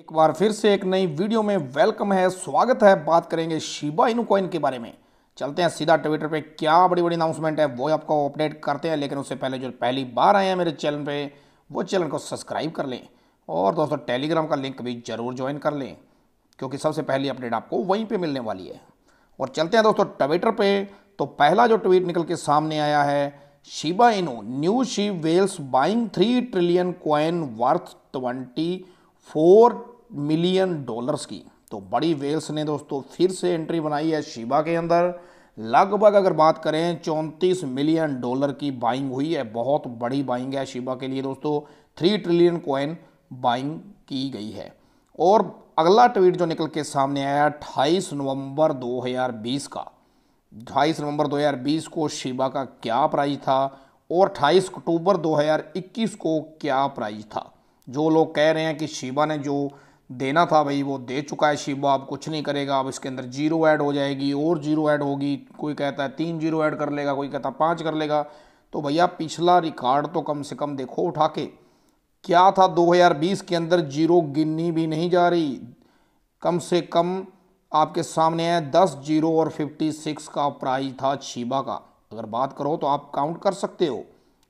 एक बार फिर से एक नई वीडियो में वेलकम है स्वागत है बात करेंगे शिबा इनू कॉइन के बारे में चलते हैं सीधा ट्विटर पे क्या बड़ी बड़ी अनाउंसमेंट है वो आपको अपडेट करते हैं लेकिन उससे पहले जो पहली बार आए हैं मेरे चैनल पे वो चैनल को सब्सक्राइब कर लें और दोस्तों टेलीग्राम का लिंक भी ज़रूर ज्वाइन कर लें क्योंकि सबसे पहली अपडेट आपको वहीं पर मिलने वाली है और चलते हैं दोस्तों ट्विटर पर तो पहला जो ट्वीट निकल के सामने आया है Shiba Inu new SHIB whales buying three trillion coin worth twenty four million dollars की तो बड़ी वेल्स ने दोस्तों फिर से एंट्री बनाई है शिबा के अंदर लगभग अगर बात करें चौंतीस मिलियन डॉलर की बाइंग हुई है बहुत बड़ी बाइंग है शिबा के लिए दोस्तों थ्री ट्रिलियन कॉइन बाइंग की गई है और अगला ट्वीट जो निकल के सामने आया 28 नवंबर 2020 का 28 नवंबर 2020 को शिबा का क्या प्राइस था और अट्ठाईस अक्टूबर 2021 को क्या प्राइस था जो लोग कह रहे हैं कि शिबा ने जो देना था भाई वो दे चुका है शिबा अब कुछ नहीं करेगा अब इसके अंदर जीरो ऐड हो जाएगी और जीरो ऐड होगी कोई कहता है तीन जीरो ऐड कर लेगा कोई कहता है पाँच कर लेगा तो भैया पिछला रिकॉर्ड तो कम से कम देखो उठा के क्या था 2020 के अंदर जीरो गिननी भी नहीं जा रही कम से कम आपके सामने है दस जीरो और फिफ्टी सिक्स का प्राइज था शिबा का अगर बात करो तो आप काउंट कर सकते हो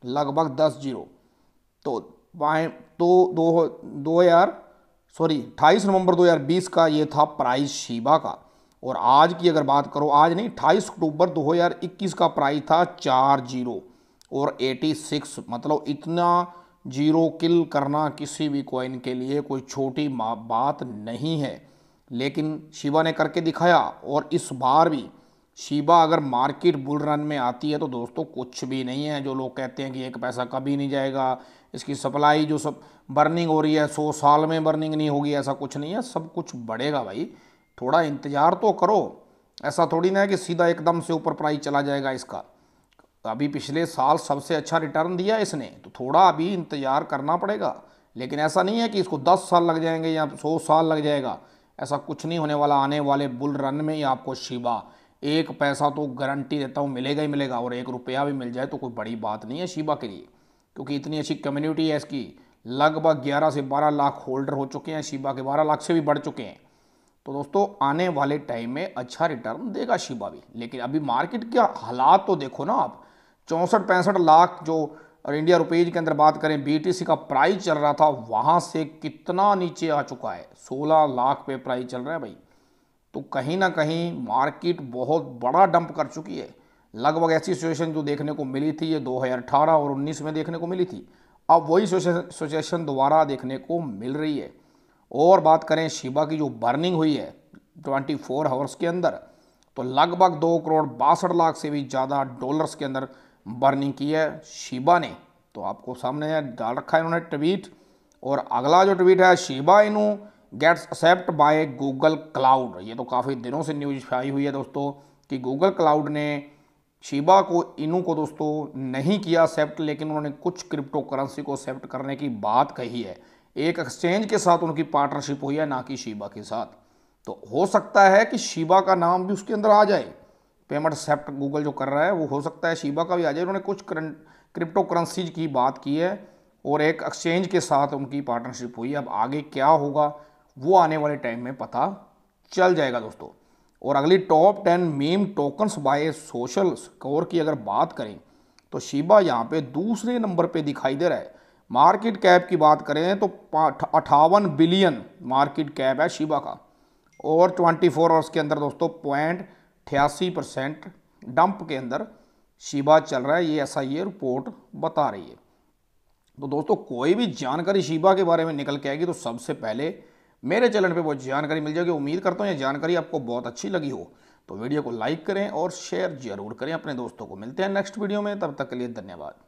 लगभग दस जीरो तो बाएँ तो दो दो हज़ार सॉरी अट्ठाईस नवंबर 2020 का ये था प्राइस शिबा का और आज की अगर बात करो आज नहीं अट्ठाईस अक्टूबर 2021 का प्राइस था चार जीरो और 86 मतलब इतना जीरो किल करना किसी भी कॉइन के लिए कोई छोटी बात नहीं है लेकिन शिवा ने करके दिखाया और इस बार भी शिबा अगर मार्केट बुल रन में आती है तो दोस्तों कुछ भी नहीं है जो लोग कहते हैं कि एक पैसा कभी नहीं जाएगा इसकी सप्लाई जो सब बर्निंग हो रही है सौ साल में बर्निंग नहीं होगी ऐसा कुछ नहीं है सब कुछ बढ़ेगा भाई थोड़ा इंतज़ार तो करो ऐसा थोड़ी ना है कि सीधा एकदम से ऊपर प्राइस चला जाएगा इसका अभी पिछले साल सबसे अच्छा रिटर्न दिया इसने तो थोड़ा अभी इंतज़ार करना पड़ेगा लेकिन ऐसा नहीं है कि इसको दस साल लग जाएंगे या सौ साल लग जाएगा ऐसा कुछ नहीं होने वाला आने वाले बुल रन में ही आपको शिबा एक पैसा तो गारंटी देता हूँ मिलेगा ही मिलेगा और एक रुपया भी मिल जाए तो कोई बड़ी बात नहीं है शिबा के लिए क्योंकि इतनी अच्छी कम्युनिटी है इसकी लगभग 11 से 12 लाख होल्डर हो चुके हैं शिबा के 12 लाख से भी बढ़ चुके हैं तो दोस्तों आने वाले टाइम में अच्छा रिटर्न देगा शिबा भी लेकिन अभी मार्केट के हालात तो देखो ना आप चौंसठ पैंसठ लाख जो इंडिया रुपीज के अंदर बात करें बी का प्राइस चल रहा था वहाँ से कितना नीचे आ चुका है सोलह लाख पे प्राइस चल रहा है भाई तो कहीं ना कहीं मार्केट बहुत बड़ा डंप कर चुकी है लगभग ऐसी सिचुएशन जो देखने को मिली थी ये 2018 और 19 में देखने को मिली थी अब वही सिचुएशन दोबारा देखने को मिल रही है और बात करें शिबा की जो बर्निंग हुई है 24 फोर आवर्स के अंदर तो लगभग दो करोड़ बासठ लाख से भी ज़्यादा डॉलर्स के अंदर बर्निंग की है शिबा ने तो आपको सामने डाल रखा है उन्होंने ट्वीट और अगला जो ट्वीट है Shiba Inu gets accept by Google Cloud ये तो काफ़ी दिनों से न्यूज आई हुई है दोस्तों कि गूगल क्लाउड ने शिबा को इनू को दोस्तों नहीं किया एक्सेप्ट लेकिन उन्होंने कुछ क्रिप्टो करेंसी को एक्सेप्ट करने की बात कही है एक एक्सचेंज के साथ उनकी पार्टनरशिप हुई है ना कि शिबा के साथ तो हो सकता है कि शिबा का नाम भी उसके अंदर आ जाए पेमेंट एक्सेप्ट गूगल जो कर रहा है वो हो सकता है शिबा का भी आ जाए उन्होंने कुछ क्रिप्टो करेंसीज की बात की है और एक एक्सचेंज के साथ उनकी पार्टनरशिप हुई अब आगे क्या होगा वो आने वाले टाइम में पता चल जाएगा दोस्तों और अगली top ten meme tokens by social score की अगर बात करें तो शिबा यहाँ पे दूसरे नंबर पे दिखाई दे रहा है मार्केट कैप की बात करें तो अठावन बिलियन मार्केट कैप है शिबा का और 24 फोर आवर्स के अंदर दोस्तों पॉइंट छियासी परसेंट डंप के अंदर शिबा चल रहा है ये ऐसा ये रिपोर्ट बता रही है तो दोस्तों कोई भी जानकारी शिबा के बारे में निकल के आएगी तो सबसे पहले मेरे चैनल पे वो जानकारी मिल जाएगी उम्मीद करता हूँ ये जानकारी आपको बहुत अच्छी लगी हो तो वीडियो को लाइक करें और शेयर जरूर करें अपने दोस्तों को मिलते हैं नेक्स्ट वीडियो में तब तक के लिए धन्यवाद